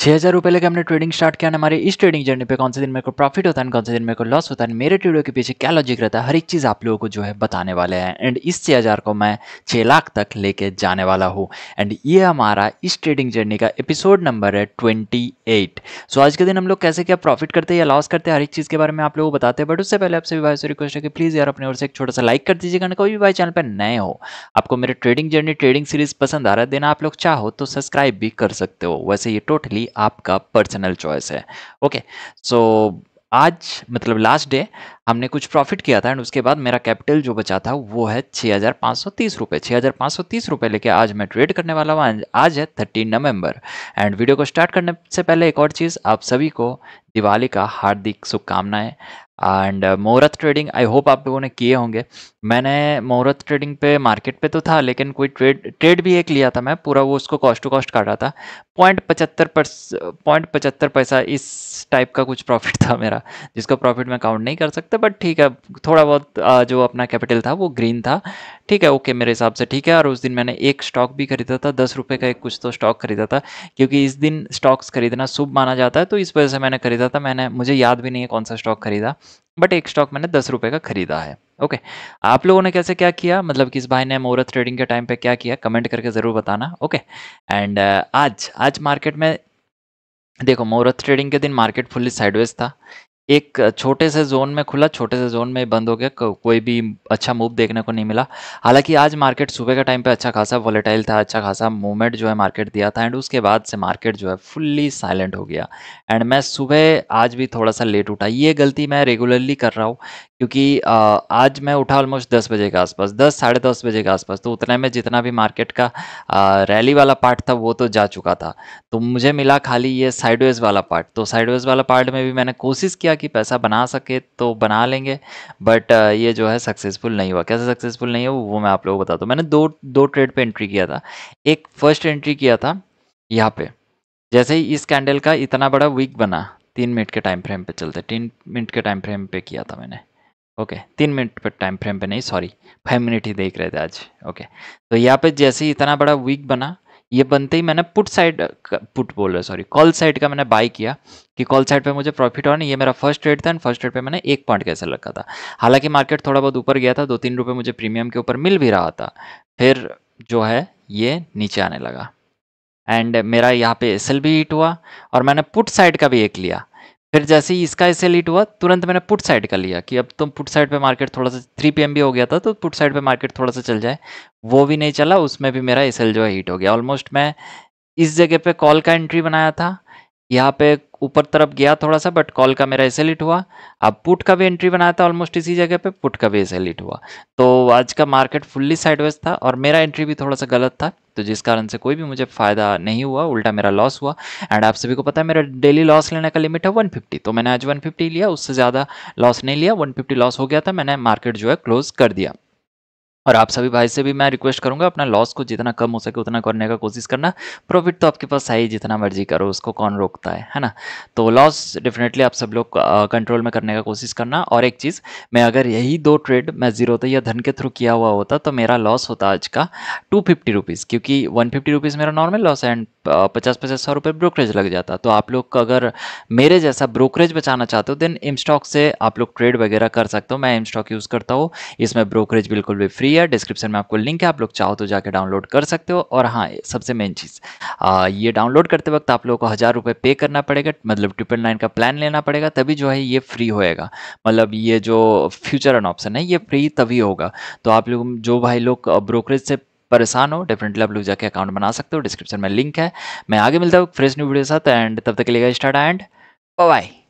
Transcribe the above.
छः हज़ार रुपये लेकर हमने ट्रेडिंग स्टार्ट किया हमारे इस ट्रेडिंग जर्नी पे कौन से दिन मेरे को प्रॉफिट होता है कौन से दिन मेरे को लॉस होता है मेरे ट्रेडियो के पीछे क्या लॉजिक रहता है हर एक चीज़ आप लोगों को जो है बताने वाले हैं एंड इस छः हज़ार को मैं छः लाख तक लेके जाने वाला हूँ एंड ये हमारा इस ट्रेडिंग जर्नी का एपिसोड नंबर है ट्वेंटी एट सो आज के दिन हम लोग कैसे क्या प्रॉफिट करते हैं या लॉस करते हैं हर एक चीज़ के बारे में आप लोगों को बताते हैं बट उससे पहले आपसे भाई से रिक्वेस्ट है कि प्लीज़ यार अपने ओर से एक छोटा सा लाइक कर दीजिएगा कोई भी भाई चैनल पर नए हो आपको मेरे ट्रेडिंग जर्नी ट्रेडिंग सीरीज पसंद आ रहा है देना आप लोग चाहो तो सब्सक्राइब भी कर सकते हो वैसे ये टोटली टोटली आपका पर्सनल चॉइस है ओके सो आज मतलब लास्ट डे हमने कुछ प्रॉफिट किया था एंड उसके बाद मेरा कैपिटल जो बचा था वो है छः हज़ार पाँच सौ तीस रुपये छः हज़ार पाँच सौ तीस रुपये लेके आज मैं ट्रेड करने वाला हूँ आज है थर्टीन नवंबर एंड वीडियो को स्टार्ट करने से पहले एक और चीज़ आप सभी को दिवाली का हार्दिक शुभकामनाएं एंड uh, मोहरत ट्रेडिंग आई होप आप लोगों ने किए होंगे मैंने मोहरत ट्रेडिंग पे मार्केट पे तो था लेकिन कोई ट्रेड ट्रेड भी एक लिया था मैं पूरा वो उसको कॉस्ट टू कॉस्ट काटा था पॉइंट पचहत्तर पॉइंट पचहत्तर पैसा इस टाइप का कुछ प्रॉफिट था मेरा जिसको प्रॉफिट मैं काउंट नहीं कर सकता बट ठीक है थोड़ा बहुत जो अपना कैपिटल था वो ग्रीन था ठीक है ओके मेरे हिसाब से ठीक है और उस दिन मैंने एक स्टॉक भी खरीदा था दस रुपये का एक कुछ तो स्टॉक खरीदा था क्योंकि इस दिन स्टॉक्स खरीदना शुभ माना जाता है तो इस वजह से मैंने खरीदा था मैंने मुझे याद भी नहीं है कौन सा स्टॉक खरीदा बट एक स्टॉक मैंने दस रुपये का खरीदा है ओके आप लोगों ने कैसे क्या किया मतलब किस भाई ने मोहरत ट्रेडिंग के टाइम पे क्या किया कमेंट करके ज़रूर बताना ओके एंड uh, आज आज मार्केट में देखो मोहरत ट्रेडिंग के दिन मार्केट फुल्ली साइडवेज था एक छोटे से जोन में खुला छोटे से जोन में बंद हो गया को, कोई भी अच्छा मूव देखने को नहीं मिला हालांकि आज मार्केट सुबह का टाइम पे अच्छा खासा वॉलेटाइल था अच्छा खासा मूवमेंट जो है मार्केट दिया था एंड उसके बाद से मार्केट जो है फुल्ली साइलेंट हो गया एंड मैं सुबह आज भी थोड़ा सा लेट उठा ये गलती मैं रेगुलरली कर रहा हूँ क्योंकि आज मैं उठा ऑलमोस्ट दस बजे के आसपास दस साढ़े दस बजे के आसपास तो उतने में जितना भी मार्केट का रैली वाला पार्ट था वो तो जा चुका था तो मुझे मिला खाली ये साइडवेज वाला पार्ट तो साइडवेज वाला पार्ट में भी मैंने कोशिश किया कि पैसा बना सके तो बना लेंगे बट uh, ये जो है सक्सेसफुल नहीं हुआ कैसे सक्सेसफुल नहीं हुआ वो मैं आप लोगों को बताता हूँ मैंने दो दो ट्रेड पे एंट्री किया था एक फर्स्ट एंट्री किया था यहाँ पे जैसे ही इस कैंडल का इतना बड़ा वीक बना तीन मिनट के टाइम फ्रेम पे चलते तीन मिनट के टाइम फ्रेम पे किया था मैंने ओके okay, तीन मिनट पर टाइम फ्रेम पे नहीं सॉरी फाइव मिनट ही देख रहे थे आज ओके okay, तो यहाँ पे जैसे ही इतना बड़ा वीक बना ये बनते ही मैंने पुट साइड पुट बोल रहा सॉरी कॉल साइड का मैंने बाई किया कि कॉल साइड पे मुझे प्रॉफिट ऑन ये मेरा फर्स्ट ट्रेड था एंड फर्स्ट ट्रेड पे मैंने एक पॉइंट कैसे रखा था हालांकि मार्केट थोड़ा बहुत ऊपर गया था दो तीन रुपये मुझे प्रीमियम के ऊपर मिल भी रहा था फिर जो है ये नीचे आने लगा एंड मेरा यहाँ पे एस भी हिट हुआ और मैंने पुट साइड का भी एक लिया फिर जैसे ही इसका ऐसे लीड हुआ तुरंत मैंने पुट साइड का लिया कि अब तुम पुट साइड पे मार्केट थोड़ा सा थ्री पी भी हो गया था तो पुट साइड पे मार्केट थोड़ा सा चल जाए वो भी नहीं चला उसमें भी मेरा एस जो है हीट हो गया ऑलमोस्ट मैं इस जगह पे कॉल का एंट्री बनाया था यहाँ पे ऊपर तरफ गया थोड़ा सा बट कॉल का मेरा ऐसे लिट हुआ अब पुट का भी एंट्री बनाया था ऑलमोस्ट इसी जगह पे पुट का भी ऐसे लिट हुआ तो आज का मार्केट फुल्ली साइडवेज था और मेरा एंट्री भी थोड़ा सा गलत था तो जिस कारण से कोई भी मुझे फ़ायदा नहीं हुआ उल्टा मेरा लॉस हुआ एंड आप सभी को पता है मेरा डेली लॉस लेने का लिमिट है 150 तो मैंने आज 150 लिया उससे ज़्यादा लॉस नहीं लिया 150 लॉस हो गया था मैंने मार्केट जो है क्लोज़ कर दिया और आप सभी भाई से भी मैं रिक्वेस्ट करूंगा अपना लॉस को जितना कम हो सके उतना करने का कोशिश करना प्रॉफिट तो आपके पास है ही जितना मर्जी करो उसको कौन रोकता है है ना तो लॉस डेफिनेटली आप सब लोग कंट्रोल में करने का कोशिश करना और एक चीज़ मैं अगर यही दो ट्रेड मैं जीरो तो या धन के थ्रू किया हुआ होता तो मेरा लॉस होता आज का टू फिफ्टी क्योंकि वन फिफ्टी मेरा नॉर्मल लॉस है एंड पचास पचास सौ रुपये ब्रोकरेज लग जाता तो आप लोग अगर मेरे जैसा ब्रोकरेज बचाना चाहते हो देन इम स्टॉक से आप लोग ट्रेड वगैरह कर सकते हो मैं इम स्टॉक यूज़ करता हूँ इसमें ब्रोकरेज बिल्कुल भी फ्री है डिस्क्रिप्शन में आपको लिंक है आप लोग चाहो तो जाकर डाउनलोड कर सकते हो और हाँ सबसे मेन चीज़ ये डाउनलोड करते वक्त आप लोग को हज़ार रुपये पे करना पड़ेगा मतलब ट्रिपल नाइन का प्लान लेना पड़ेगा तभी जो है ये फ्री होएगा मतलब ये जो फ्यूचर एंड ऑप्शन है ये फ्री तभी होगा तो आप लोग जो भाई लोग ब्रोकरेज से परेशान हो डेफिनेटली आप लोग जाके अकाउंट बना सकते हो डिस्क्रिप्शन में लिंक है मैं आगे मिलता हूँ फ्रेश न्यू वीडियो के साथ एंड तब तक के लिए स्टार्ट एंड बाय